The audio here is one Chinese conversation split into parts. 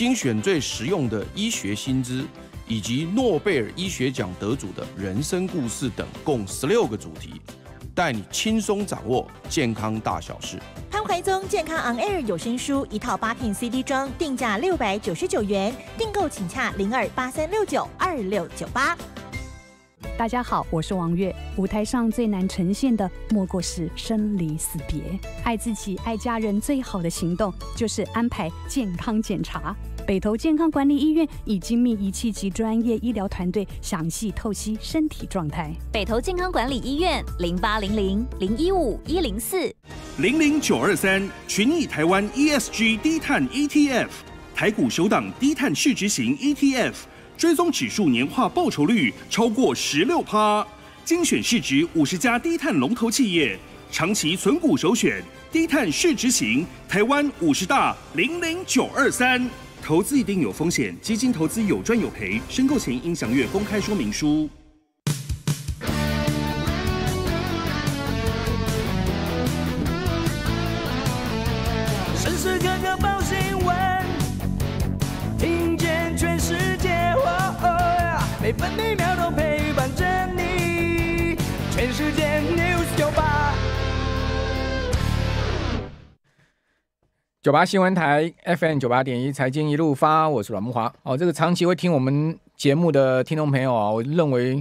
精选最实用的医学新知，以及诺贝尔医学奖得主的人生故事等，共十六个主题，带你轻松掌握健康大小事。潘怀宗健康 On Air 有声书一套八片 CD 装，定价六百九十九元，订购请洽零二八三六九二六九八。大家好，我是王月。舞台上最难呈现的，莫过是生离死别。爱自己、爱家人最好的行动，就是安排健康检查。北投健康管理医院以精密仪器及专业医疗团队详细透析身体状态。北投健康管理医院零八零零零一五一零四零零九二三群益台湾 ESG 低碳 ETF，台股首档低碳市值型 ETF，追踪指数年化报酬率超过十六趴，精选市值五十家低碳龙头企业，长期存股首选低碳市值型台湾五十大零零九二三。投资一定有风险，基金投资有赚有赔，申购前应详阅公开说明书。九八新闻台 FM 九八点一财经一路发，我是阮木华。哦，这个长期会听我们节目的听众朋友啊，我认为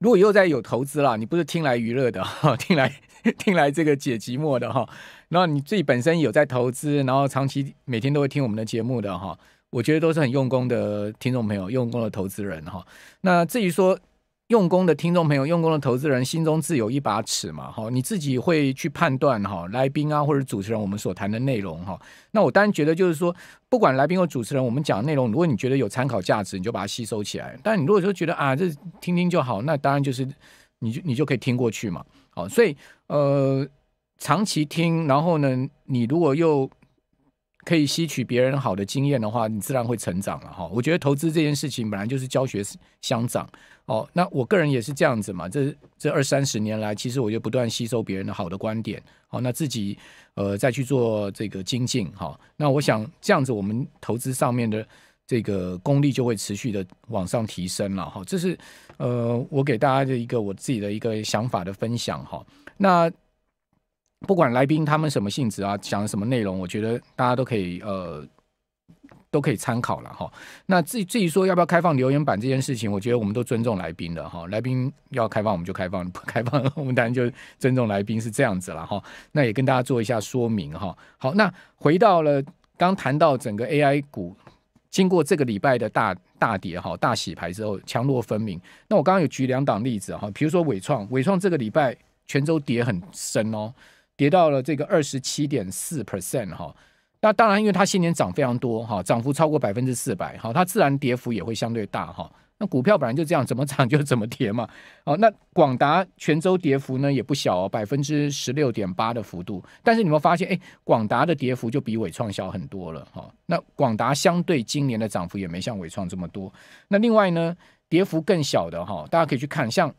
如果又在有投资了，你不是听来娱乐的，听来听来这个解寂寞的哈，然后你自己本身有在投资，然后长期每天都会听我们的节目的哈，我觉得都是很用功的听众朋友，用功的投资人哈。那至于说，用功的听众朋友，用功的投资人，心中自有一把尺嘛，哈，你自己会去判断哈，来宾啊或者主持人我们所谈的内容哈。那我当然觉得就是说，不管来宾或主持人我们讲的内容，如果你觉得有参考价值，你就把它吸收起来。但你如果说觉得啊，这听听就好，那当然就是你就你就可以听过去嘛，好。所以呃，长期听，然后呢，你如果又。可以吸取别人好的经验的话，你自然会成长了哈。我觉得投资这件事情本来就是教学相长哦。那我个人也是这样子嘛，这这二三十年来，其实我就不断吸收别人的好的观点，好，那自己呃再去做这个精进哈。那我想这样子，我们投资上面的这个功力就会持续的往上提升了哈。这是呃我给大家的一个我自己的一个想法的分享哈。那。不管来宾他们什么性质啊，讲什么内容，我觉得大家都可以呃都可以参考了哈。那至至于说要不要开放留言板这件事情，我觉得我们都尊重来宾的哈。来宾要开放我们就开放，不开放我们当然就尊重来宾是这样子了哈。那也跟大家做一下说明哈。好，那回到了刚谈到整个 AI 股，经过这个礼拜的大大跌哈、大洗牌之后，强弱分明。那我刚刚有举两档例子哈，比如说伟创，伟创这个礼拜全州跌很深哦。跌到了这个二十七点四 percent 哈，那当然因为它新年涨非常多哈，涨幅超过百分之四百哈，它自然跌幅也会相对大哈。那股票本来就这样，怎么涨就怎么跌嘛。哦，那广达泉州跌幅呢也不小，百分之十六点八的幅度。但是你们发现哎，广达的跌幅就比伟创小很多了哈。那广达相对今年的涨幅也没像伟创这么多。那另外呢，跌幅更小的哈，大家可以去看像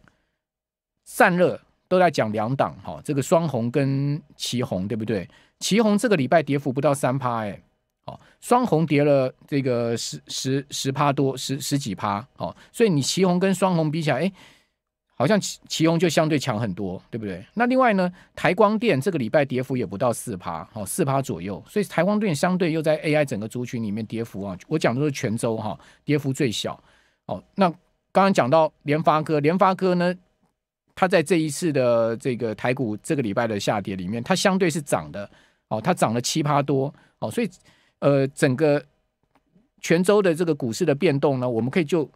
散热。都在讲两档哈，这个双红跟旗红对不对？旗红这个礼拜跌幅不到三趴哎，好，双红跌了这个十十十趴多，十十几趴，好，所以你旗红跟双红比起来，哎，好像旗旗红就相对强很多，对不对？那另外呢，台光电这个礼拜跌幅也不到四趴，好，四趴左右，所以台光电相对又在 AI 整个族群里面跌幅啊，我讲的是泉州哈，跌幅最小。哦，那刚刚讲到联发科，联发科呢？它在这一次的这个台股这个礼拜的下跌里面，它相对是涨的，哦，它涨了七趴多，哦，所以，呃，整个泉州的这个股市的变动呢，我们可以就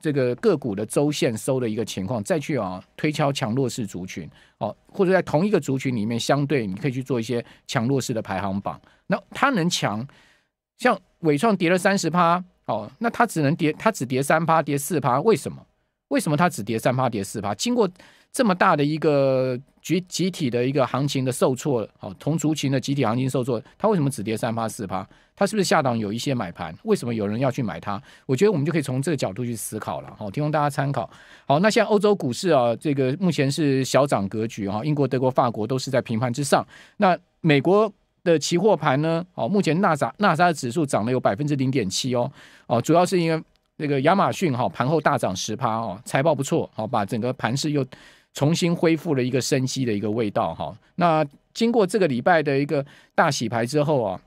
这个个股的周线收的一个情况，再去啊推敲强弱势族群，哦，或者在同一个族群里面，相对你可以去做一些强弱势的排行榜。那它能强，像伟创跌了三十趴，哦，那它只能跌，它只跌三趴跌四趴，为什么？为什么它只跌三趴跌四趴？经过这么大的一个集集体的一个行情的受挫，好，同族群的集体行情受挫，它为什么止跌三八四八？它是不是下档有一些买盘？为什么有人要去买它？我觉得我们就可以从这个角度去思考了，好，提供大家参考。好，那现在欧洲股市啊，这个目前是小涨格局啊，英国、德国、法国都是在平盘之上。那美国的期货盘呢？哦，目前纳扎纳扎的指数涨了有百分之零点七哦，哦，主要是因为那个亚马逊哈盘后大涨十趴哦，财报不错，好，把整个盘势又。重新恢复了一个生机的一个味道哈。那经过这个礼拜的一个大洗牌之后啊，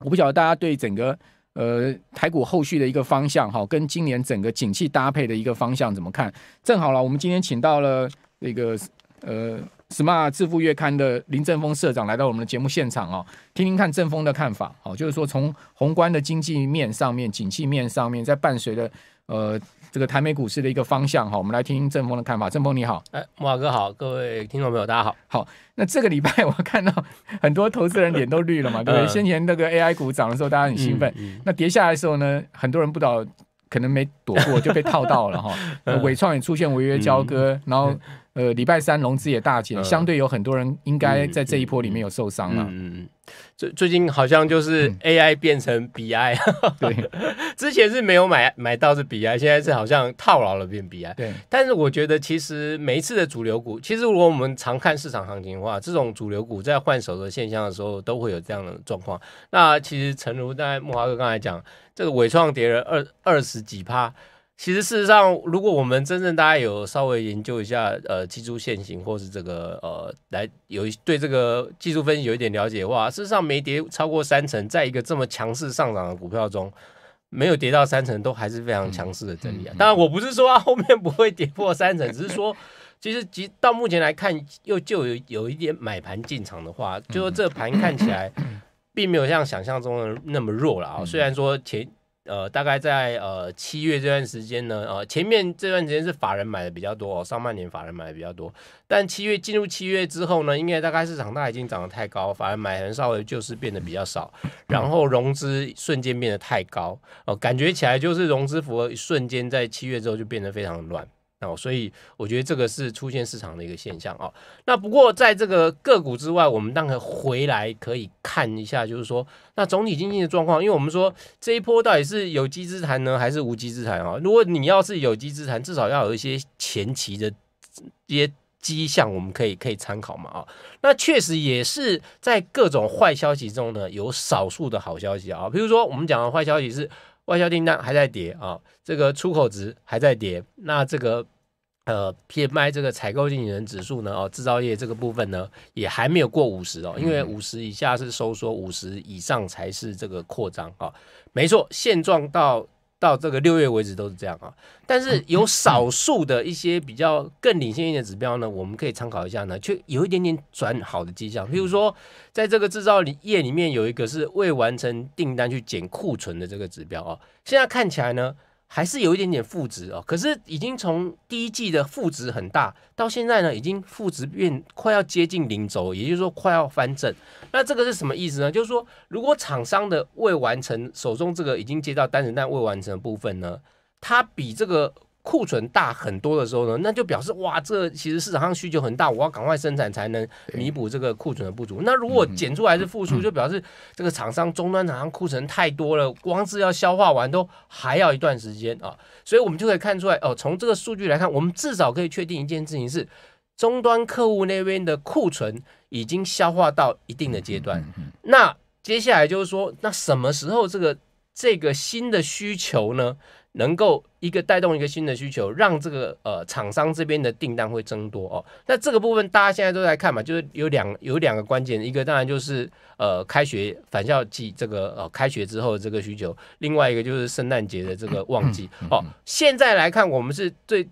我不晓得大家对整个呃台股后续的一个方向哈，跟今年整个景气搭配的一个方向怎么看？正好了，我们今天请到了那个呃 Smart 致富月刊的林正峰社长来到我们的节目现场哦，听听看正峰的看法。好，就是说从宏观的经济面上面、景气面上面，在伴随着呃。这个台美股市的一个方向哈，我们来听听正峰的看法。郑峰你好，哎，莫哥好，各位听众朋友大家好。好，那这个礼拜我看到很多投资人脸都绿了嘛，对不对？先前那个 AI 股涨的时候大家很兴奋，那跌下来的时候呢，很多人不道可能没躲过就被套到了哈。伟创也出现违约交割，然后。呃，礼拜三融资也大减，相对有很多人应该在这一波里面有受伤了。嗯，最最近好像就是 AI 变成 BI，对，之前是没有买买到是 BI，现在是好像套牢了变 BI。对，但是我觉得其实每一次的主流股，其实如果我们常看市场行情的话，这种主流股在换手的现象的时候，都会有这样的状况。那其实诚如在木华哥刚才讲，这个尾创跌了二二十几趴。其实，事实上，如果我们真正大家有稍微研究一下，呃，技术线型，或是这个呃，来有对这个技术分析有一点了解的话，事实上没跌超过三成，在一个这么强势上涨的股票中，没有跌到三成都还是非常强势的整理。当然，我不是说后面不会跌破三成，只是说，其实及到目前来看，又就有有一点买盘进场的话，就说这盘看起来 并没有像想象中的那么弱了啊。虽然说前。呃，大概在呃七月这段时间呢，呃，前面这段时间是法人买的比较多，哦，上半年法人买的比较多，但七月进入七月之后呢，应该大概市场它已经涨得太高，法人买很稍微就是变得比较少，然后融资瞬间变得太高，哦，感觉起来就是融资符合瞬间在七月之后就变得非常乱。哦，所以我觉得这个是出现市场的一个现象啊。那不过在这个个股之外，我们当然回来可以看一下，就是说，那总体经济的状况，因为我们说这一波到底是有机之谈呢，还是无机之谈啊？如果你要是有机之谈，至少要有一些前期的一些迹象，我们可以可以参考嘛啊。那确实也是在各种坏消息中呢，有少数的好消息啊，比如说我们讲的坏消息是。外销订单还在跌啊，这个出口值还在跌。那这个呃 P M I 这个采购经理人指数呢？哦，制造业这个部分呢，也还没有过五十哦，因为五十以下是收缩，五十以上才是这个扩张啊。没错，现状到。到这个六月为止都是这样啊，但是有少数的一些比较更领先一点的指标呢，我们可以参考一下呢，却有一点点转好的迹象。比如说，在这个制造业里面有一个是未完成订单去减库存的这个指标啊，现在看起来呢。还是有一点点负值哦，可是已经从第一季的负值很大，到现在呢，已经负值变快要接近零轴，也就是说快要翻正。那这个是什么意思呢？就是说，如果厂商的未完成手中这个已经接到单子但未完成的部分呢，它比这个。库存大很多的时候呢，那就表示哇，这其实市场上需求很大，我要赶快生产才能弥补这个库存的不足。那如果减出来是负数，就表示这个厂商终端厂商库存太多了，光是要消化完都还要一段时间啊。所以我们就可以看出来哦，从这个数据来看，我们至少可以确定一件事情是，终端客户那边的库存已经消化到一定的阶段。那接下来就是说，那什么时候这个？这个新的需求呢，能够一个带动一个新的需求，让这个呃厂商这边的订单会增多哦。那这个部分大家现在都在看嘛，就是有两有两个关键，一个当然就是呃开学返校季这个呃开学之后这个需求，另外一个就是圣诞节的这个旺季哦。现在来看，我们是最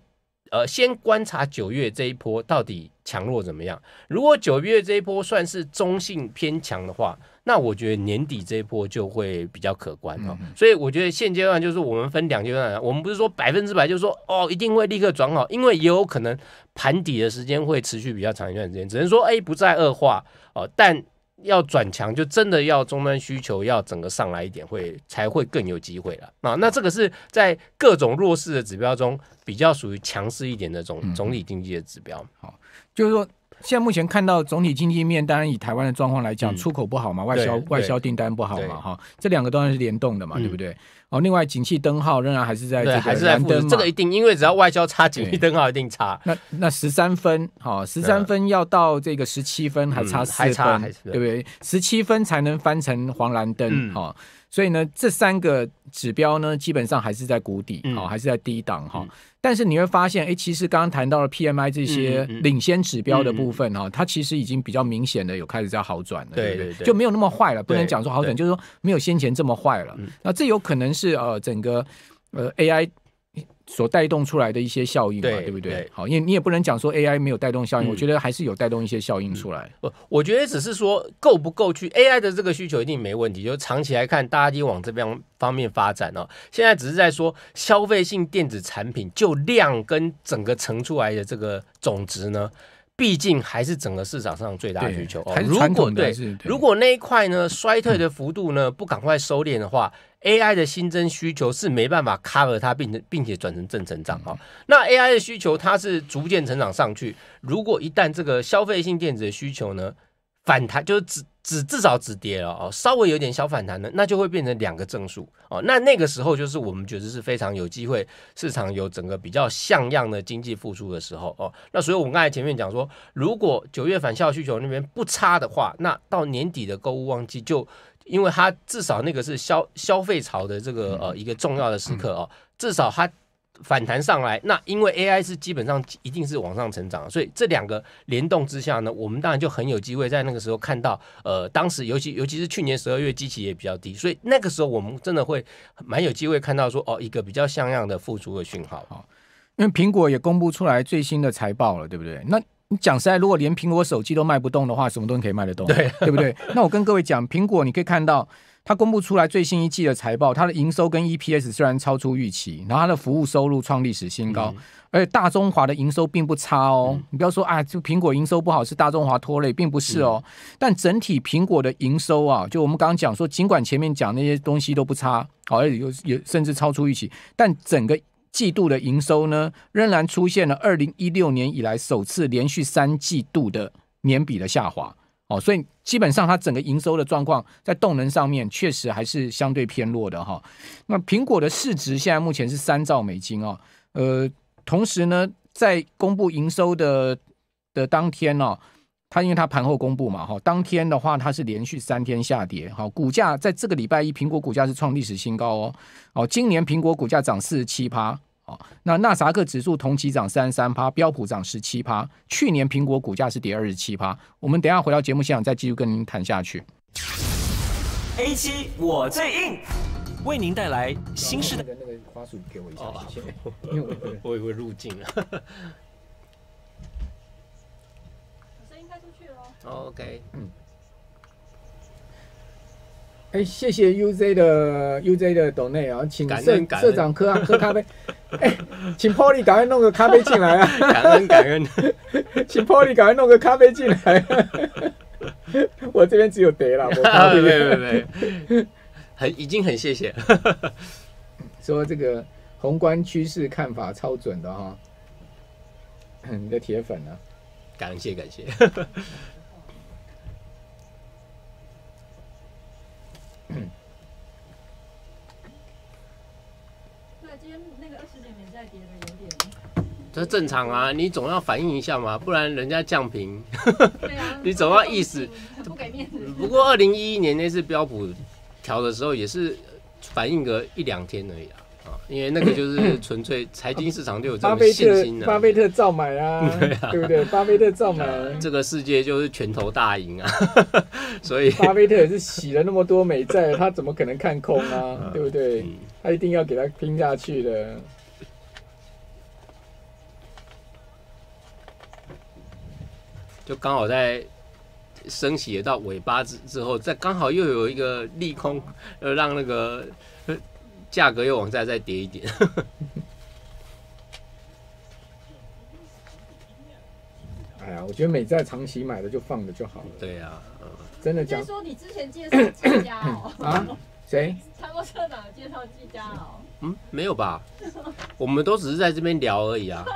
呃先观察九月这一波到底强弱怎么样。如果九月这一波算是中性偏强的话。那我觉得年底这一波就会比较可观哦，所以我觉得现阶段就是我们分两阶段，我们不是说百分之百就是说哦一定会立刻转好，因为也有可能盘底的时间会持续比较长一段时间，只能说 A 不再恶化哦，但要转强就真的要终端需求要整个上来一点，会才会更有机会了啊。那这个是在各种弱势的指标中比较属于强势一点的总总体经济的指标。好。就是说，现在目前看到总体经济面，当然以台湾的状况来讲，出口不好嘛，外销外销订单不好嘛，哈，这两个当然是联动的嘛，对不对？哦，另外景气灯号仍然还是在这个蓝灯，这个一定，因为只要外销差，景气灯号一定差。那那十三分，哈，十三分要到这个十七分还差，还差，对不对？十七分才能翻成黄蓝灯，哈。所以呢，这三个指标呢，基本上还是在谷底哦，还是在低档哈。但是你会发现，哎，其实刚刚谈到了 P M I 这些领先指标的部分哈，它其实已经比较明显的有开始在好转了，对不对？就没有那么坏了，不能讲说好转，就是说没有先前这么坏了。那这有可能是呃，整个呃 A I。所带动出来的一些效应嘛，对不对？好，因为你也不能讲说 AI 没有带动效应，我觉得还是有带动一些效应出来。不，我觉得只是说够不够去 AI 的这个需求一定没问题。就长期来看，大家已往这边方面发展哦。现在只是在说消费性电子产品就量跟整个成出来的这个总值呢，毕竟还是整个市场上最大的需求。如果对，如果那一块呢衰退的幅度呢不赶快收敛的话。AI 的新增需求是没办法卡了它，并且并且转成正成长啊。那 AI 的需求它是逐渐成长上去。如果一旦这个消费性电子的需求呢反弹，就是只只至少止跌了哦，稍微有点小反弹呢，那就会变成两个正数哦。那那个时候就是我们觉得是非常有机会，市场有整个比较像样的经济复苏的时候哦。那所以我们刚才前面讲说，如果九月返校需求那边不差的话，那到年底的购物旺季就。因为它至少那个是消消费潮的这个呃一个重要的时刻哦，至少它反弹上来，那因为 AI 是基本上一定是往上成长，所以这两个联动之下呢，我们当然就很有机会在那个时候看到，呃，当时尤其尤其是去年十二月机器也比较低，所以那个时候我们真的会蛮有机会看到说哦一个比较像样的复苏的讯号因为苹果也公布出来最新的财报了，对不对？那。你讲实在，如果连苹果手机都卖不动的话，什么东西可以卖得动？对，对不对？那我跟各位讲，苹果你可以看到，它公布出来最新一季的财报，它的营收跟 EPS 虽然超出预期，然后它的服务收入创历史新高，而且大中华的营收并不差哦。你不要说啊，就苹果营收不好是大中华拖累，并不是哦。但整体苹果的营收啊，就我们刚刚讲说，尽管前面讲那些东西都不差，好，有有甚至超出预期，但整个。季度的营收呢，仍然出现了二零一六年以来首次连续三季度的年比的下滑哦，所以基本上它整个营收的状况在动能上面确实还是相对偏弱的哈。那苹果的市值现在目前是三兆美金哦，呃，同时呢，在公布营收的的当天呢。它因为它盘后公布嘛，哈，当天的话它是连续三天下跌，好，股价在这个礼拜一，苹果股价是创历史新高哦，哦，今年苹果股价涨四十七趴，哦，那纳萨克指数同期涨三十三趴，标普涨十七趴，去年苹果股价是跌二十七趴，我们等一下回到节目现场再继续跟您谈下去。A 七我最硬，为您带来新世代的那个花束给我一下，因为我我以为入境了。OK，嗯，哎，谢谢 UZ 的 UZ 的董内啊，请社社长喝喝咖啡。哎，请 Polly 赶快弄个咖啡进来啊！感恩感恩。请 Polly 赶快弄个咖啡进来。我这边只有得了，没没没，很已经很谢谢。说这个宏观趋势看法超准的哈，你的铁粉啊？感谢感谢。嗯，对，今天那个点没跌的有点，这正常啊，你总要反应一下嘛，不然人家降频，啊，你总要意思，不给面子。不过二零一一年那次标普调的时候也是反应个一两天而已啊。因为那个就是纯粹财经市场就有这种信心了。巴菲特，巴菲特照买啊，对不对？巴菲特照买，这个世界就是拳头大赢啊。所以，巴菲特也是洗了那么多美债，他怎么可能看空啊？对不对？他一定要给他拼下去的。就刚好在升息到尾巴之之后，再刚好又有一个利空，呃，让那个。价格又往下再跌一点。哎呀，我觉得美债长期买的就放着就好了。对呀，真的。先说你之前介绍季家哦。啊？谁？参谋长介绍季家哦。嗯，没有吧？我们都只是在这边聊而已啊。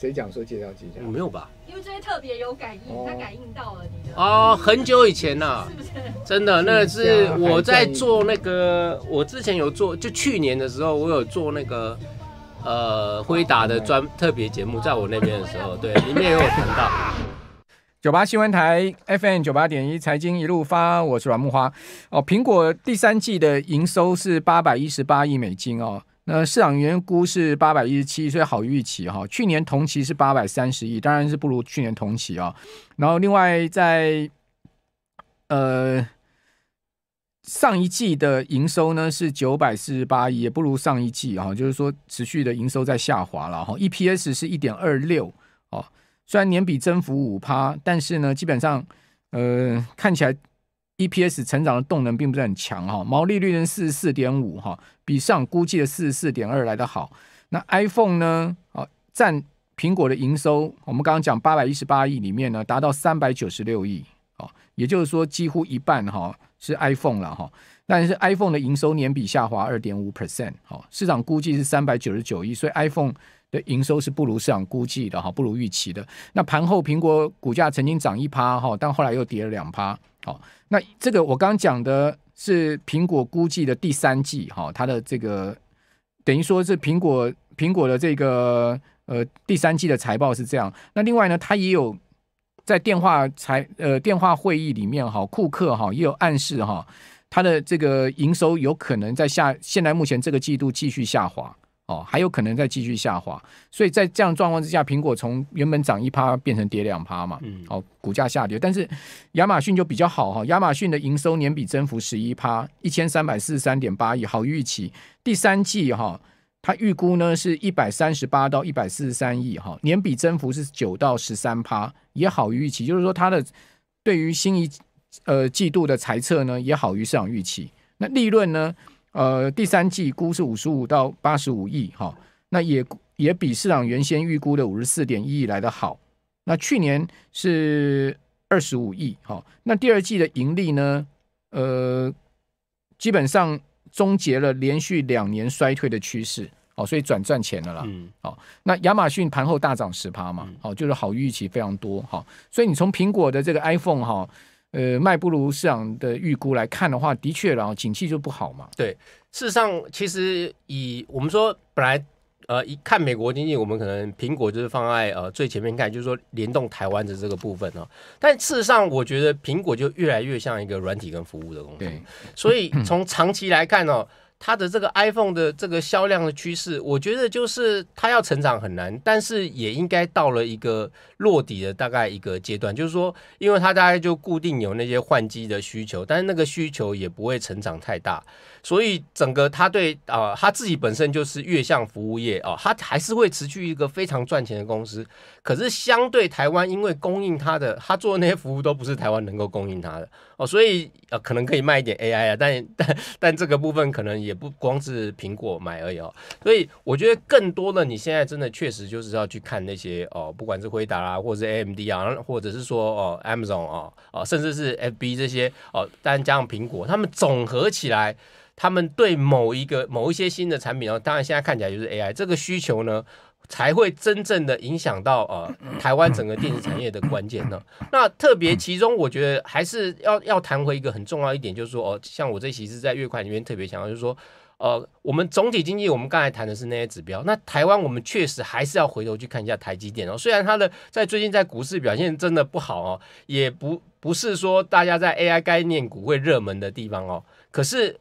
谁讲说介掉机？我没有吧，因为这些特别有感应，他感应到了你的。哦，很久以前了，是不是？真的，那是我在做那个，我之前有做，就去年的时候，我有做那个呃，辉达的专特别节目，在我那边的时候，对，里面也有谈到。九八新闻台 FM 九八点一财经一路发，我是软木花。哦，苹果第三季的营收是八百一十八亿美金哦。呃，市场原估是八百一十七，所以好预期哈。去年同期是八百三十亿，当然是不如去年同期啊。然后另外在呃上一季的营收呢是九百四十八亿，不如上一季啊，就是说持续的营收在下滑了哈。EPS 是一点二六哦，虽然年比增幅五趴，但是呢，基本上呃看起来。EPS 成长的动能并不是很强哈，毛利率呢四十四点五哈，比上估计的四十四点二来得好。那 iPhone 呢？哦，占苹果的营收，我们刚刚讲八百一十八亿里面呢，达到三百九十六亿，哦，也就是说几乎一半哈是 iPhone 了哈。但是 iPhone 的营收年比下滑二点五 percent，哦，市场估计是三百九十九亿，所以 iPhone 的营收是不如市场估计的哈，不如预期的。那盘后苹果股价曾经涨一趴哈，但后来又跌了两趴。好，那这个我刚刚讲的是苹果估计的第三季，哈，它的这个等于说是苹果苹果的这个呃第三季的财报是这样。那另外呢，它也有在电话财呃电话会议里面，哈，库克哈也有暗示哈，它的这个营收有可能在下现在目前这个季度继续下滑。哦，还有可能再继续下滑，所以在这样状况之下，苹果从原本涨一趴变成跌两趴嘛，嗯，好，股价下跌，但是亚马逊就比较好哈，亚马逊的营收年比增幅十一趴，一千三百四十三点八亿，好预期。第三季哈，它预估呢是一百三十八到一百四十三亿哈，年比增幅是九到十三趴，也好于预期，就是说它的对于新一呃季度的财测呢也好于市场预期，那利润呢？呃，第三季估是五十五到八十五亿哈，那也也比市场原先预估的五十四点一亿来得好。那去年是二十五亿哈，那第二季的盈利呢？呃，基本上终结了连续两年衰退的趋势哦，所以转赚钱了啦。好，那亚马逊盘后大涨十趴嘛，好，就是好预期非常多哈。所以你从苹果的这个 iPhone 哈。呃，卖不如市场的预估来看的话，的确，然后景气就不好嘛。对，事实上，其实以我们说本来，呃，一看美国经济，我们可能苹果就是放在呃最前面看，就是说联动台湾的这个部分哦。但事实上，我觉得苹果就越来越像一个软体跟服务的公司，所以从长期来看哦，它的这个 iPhone 的这个销量的趋势，我觉得就是它要成长很难，但是也应该到了一个落底的大概一个阶段，就是说，因为它大概就固定有那些换机的需求，但是那个需求也不会成长太大。所以整个他对啊他自己本身就是月相服务业啊，他还是会持续一个非常赚钱的公司。可是相对台湾，因为供应他的他做的那些服务都不是台湾能够供应他的哦，所以呃可能可以卖一点 AI 啊，但 但但这个部分可能也不光是苹果买而已哦。所以我觉得更多的你现在真的确实就是要去看那些哦，不管是回答啦，或者是 AMD 啊，或者是说哦 Amazon 啊啊甚至是 FB 这些哦，但加上苹果，他们总合起来。他们对某一个某一些新的产品，然后当然现在看起来就是 AI 这个需求呢，才会真正的影响到呃 台湾整个电子产业的关键呢。那特别其中我觉得还是要要谈回一个很重要一点，就是说哦，像我这期是在月快里面特别强调，就是说呃我们总体经济我们刚才谈的是那些指标，那台湾我们确实还是要回头去看一下台积电哦，虽然它的在最近在股市表现真的不好哦，也不不是说大家在 AI 概念股会热门的地方哦，可是。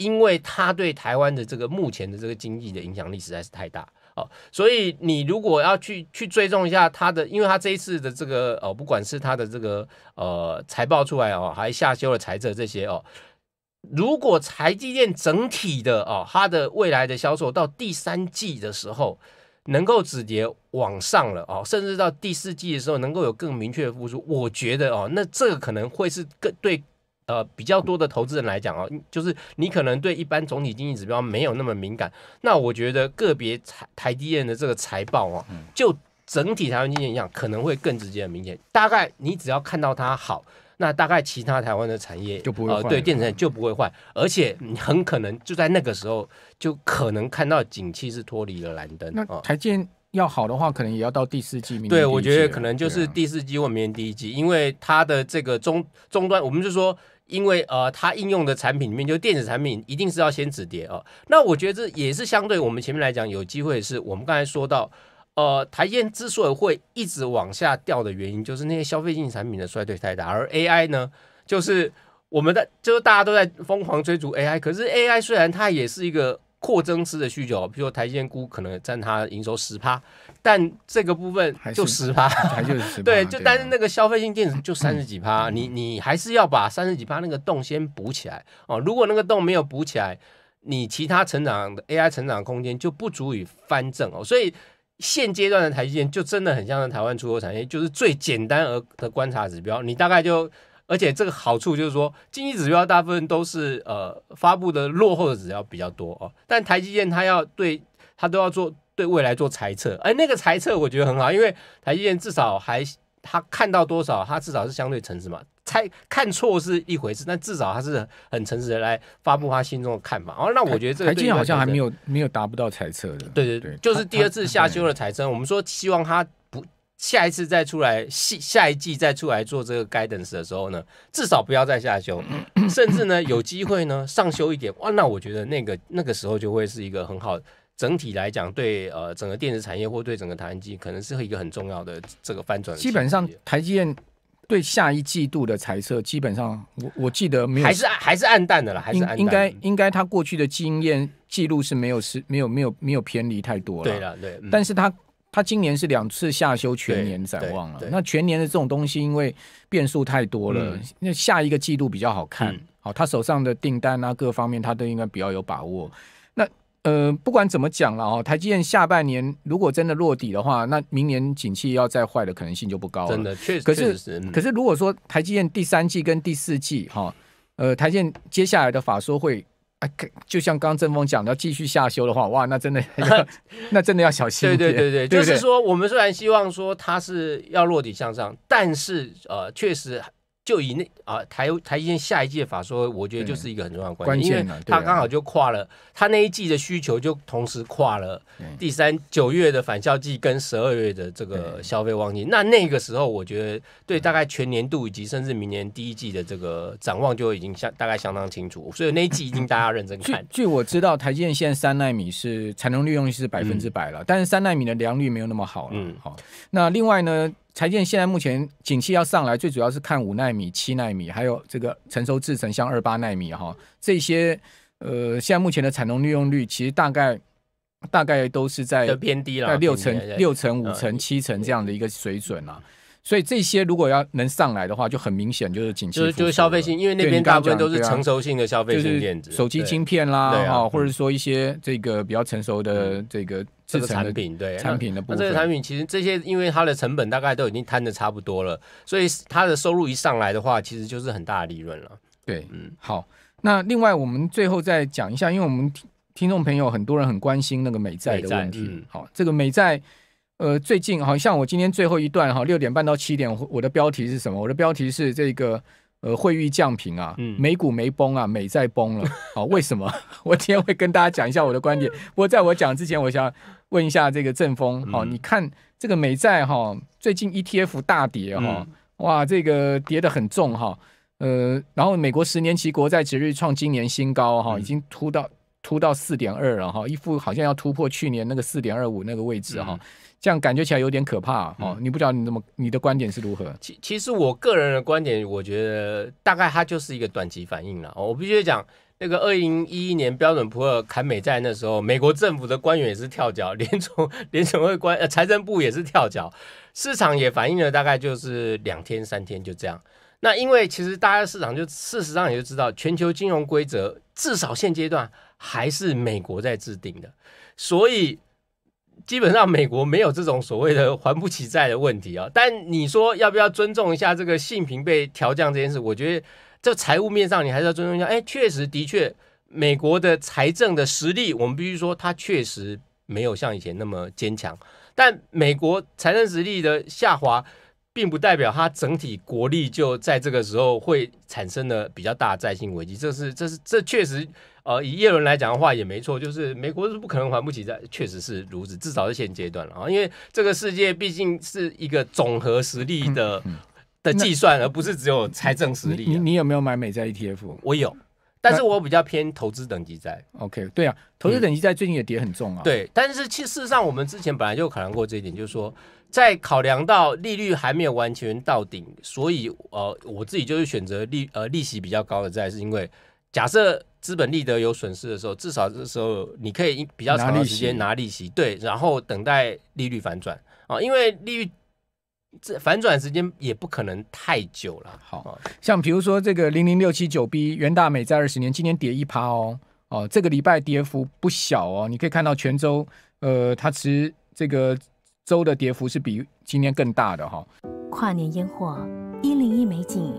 因为它对台湾的这个目前的这个经济的影响力实在是太大哦，所以你如果要去去追踪一下它的，因为它这一次的这个哦，不管是它的这个呃财报出来哦，还下修了财政这些哦，如果台积电整体的哦，它的未来的销售到第三季的时候能够止跌往上了哦，甚至到第四季的时候能够有更明确的复苏，我觉得哦，那这个可能会是更对。呃，比较多的投资人来讲哦，就是你可能对一般总体经济指标没有那么敏感，那我觉得个别台台积电的这个财报哦，就整体台湾经济影响可能会更直接、很明显。大概你只要看到它好，那大概其他台湾的产业就不会呃对，电业就不会坏，而且你很可能就在那个时候就可能看到景气是脱离了蓝灯。那台建要好的话，可能也要到第四季。对，我觉得可能就是第四季或明年第一季，因为它的这个中终端，我们就说。因为呃，它应用的产品里面就电子产品，一定是要先止跌哦。那我觉得这也是相对我们前面来讲有机会，是我们刚才说到，呃，台积电之所以会一直往下掉的原因，就是那些消费性产品的衰退太大，而 AI 呢，就是我们的就是大家都在疯狂追逐 AI，可是 AI 虽然它也是一个。扩增式的需求，比如说台积电估可能占它营收十趴，但这个部分就十趴，还就是十趴，对，就但是那个消费性电子就 三十几趴，你你还是要把三十几趴那个洞先补起来哦。如果那个洞没有补起来，你其他成长 AI 成长空间就不足以翻正哦。所以现阶段的台积电就真的很像台湾出口产业，就是最简单而的观察指标，你大概就。而且这个好处就是说，经济指标大部分都是呃发布的落后的指标比较多哦，但台积电它要对它都要做对未来做猜测，哎，那个猜测我觉得很好，因为台积电至少还他看到多少，他至少是相对诚实嘛。猜看错是一回事，但至少他是很诚实的来发布他心中的看法。哦，那我觉得这个台积电好像还没有没有达不到猜测的。对对对，就是第二次下修的猜测，我们说希望他。下一次再出来，下下一季再出来做这个 guidance 的时候呢，至少不要再下修，甚至呢有机会呢上修一点。哇，那我觉得那个那个时候就会是一个很好，整体来讲对呃整个电子产业或对整个台湾机可能是一个很重要的这个翻转。基本上台积电对下一季度的猜测，基本上我我记得没有，还是还是暗淡的了，还是暗应该应该他过去的经验记录是没有是没有没有没有偏离太多了。对了对，但是他。他今年是两次下修全年展望了，那全年的这种东西因为变数太多了，那下一个季度比较好看好他手上的订单啊，各方面他都应该比较有把握。那呃，不管怎么讲了哦，台积电下半年如果真的落底的话，那明年景气要再坏的可能性就不高了。真的，确实。可是，可是如果说台积电第三季跟第四季哈，呃，台积电接下来的法说会。啊，就像刚郑正讲的，要继续下修的话，哇，那真的，那真的要小心。对对对对，就是说，我们虽然希望说它是要落地向上，但是呃，确实。就以那啊台台积电下一季的法说，我觉得就是一个很重要的关键，因为它刚好就跨了它那一季的需求，就同时跨了第三九月的返校季跟十二月的这个消费旺季。那那个时候，我觉得对大概全年度以及甚至明年第一季的这个展望就已经相大概相当清楚。所以那一季一定大家认真看。据我知道，台积电现在三纳米是产能利用率是百分之百了，但是三纳米的良率没有那么好了。嗯，好，那另外呢？台建现在目前景气要上来，最主要是看五纳米、七纳米，还有这个成熟制程像二八纳米哈这些，呃，现在目前的产能利用率其实大概大概都是在偏低了，在六成、六成五成、七成这样的一个水准啊。所以这些如果要能上来的话，就很明显就是紧急。就是就是消费性，因为那边大部分都是成熟性的消费性电子，手机晶片啦，啊，或者说一些这个比较成熟的这个制产品，对产品的部分。这个产品其实这些，因为它的成本大概都已经摊的差不多了，所以它的收入一上来的话，其实就是很大的利润了。对，嗯，好。那另外我们最后再讲一下，因为我们听听众朋友很多人很关心那个美债的问题，好，这个美债。呃，最近好像我今天最后一段哈，六点半到七点，我的标题是什么？我的标题是这个呃，汇率降平啊，美股没崩啊，美债崩了。好，为什么？我今天会跟大家讲一下我的观点。不过在我讲之前，我想问一下这个正风，哈。你看这个美债哈，最近 ETF 大跌哈，哇，这个跌得很重哈。呃，然后美国十年期国债值率创今年新高哈，已经突到突到四点二了哈，一副好像要突破去年那个四点二五那个位置哈。这样感觉起来有点可怕哦！你不道你怎么？你的观点是如何？其其实，我个人的观点，我觉得大概它就是一个短期反应了。我必须讲，那个二零一一年标准普尔砍美债那时候，美国政府的官员也是跳脚，联总联总会官，呃，财政部也是跳脚，市场也反映了，大概就是两天三天就这样。那因为其实大家市场就事实上也就知道，全球金融规则至少现阶段还是美国在制定的，所以。基本上美国没有这种所谓的还不起债的问题啊，但你说要不要尊重一下这个性平被调降这件事？我觉得这财务面上你还是要尊重一下。哎，确实的确，美国的财政的实力，我们必须说它确实没有像以前那么坚强。但美国财政实力的下滑。并不代表它整体国力就在这个时候会产生了比较大的债务性危机，这是这是这确实，呃，以耶伦来讲的话也没错，就是美国是不可能还不起债，确实是如此，至少是现阶段了啊，因为这个世界毕竟是一个综合实力的的计算，而不是只有财政实力。你你有没有买美债 ETF？我有。但是我比较偏投资等级债，OK，对啊，投资等级债最近也跌很重啊。对，但是其事实上，我们之前本来就考量过这一点，就是说，在考量到利率还没有完全到顶，所以呃，我自己就是选择利呃利息比较高的债，是因为假设资本利得有损失的时候，至少这时候你可以比较长的时间拿利息，对，然后等待利率反转啊，因为利率。这反转时间也不可能太久了，好像比如说这个零零六七九 B 元大美在二十年，今年跌一趴哦，哦，这个礼拜跌幅不小哦，你可以看到泉州，呃，它其实这个周的跌幅是比今天更大的哈。跨年烟火，一零一美景。